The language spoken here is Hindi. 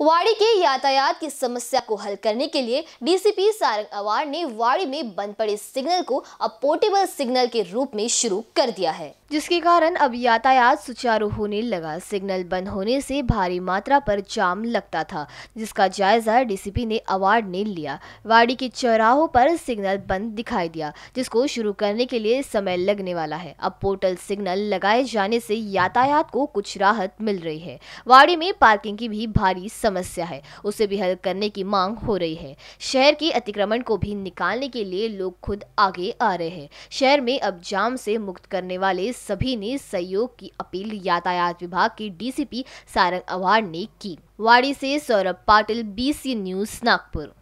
वाड़ी के यातायात की समस्या को हल करने के लिए डीसीपी सारंग अवार ने वाड़ी में बंद पड़े सिग्नल को अब पोर्टेबल सिग्नल के रूप में शुरू कर दिया है जिसके कारण अब यातायात सुचारू होने लगा सिग्नल बंद होने से भारी मात्रा पर जाम लगता था जिसका जायजा डीसीपी ने अवार्ड ने लिया वाड़ी के चौराहों पर सिग्नल बंद दिखाई दिया जिसको शुरू करने के लिए समय लगने वाला है अब पोर्टल सिग्नल लगाए जाने से यातायात को कुछ राहत मिल रही है वाड़ी में पार्किंग की भी भारी समस्या समस्या है उसे भी हल करने की मांग हो रही है शहर के अतिक्रमण को भी निकालने के लिए लोग खुद आगे आ रहे हैं शहर में अब जाम से मुक्त करने वाले सभी ने सहयोग की अपील यातायात विभाग के डीसीपी सारंग अवार्ड ने की वाड़ी से सौरभ पाटिल बीसी न्यूज नागपुर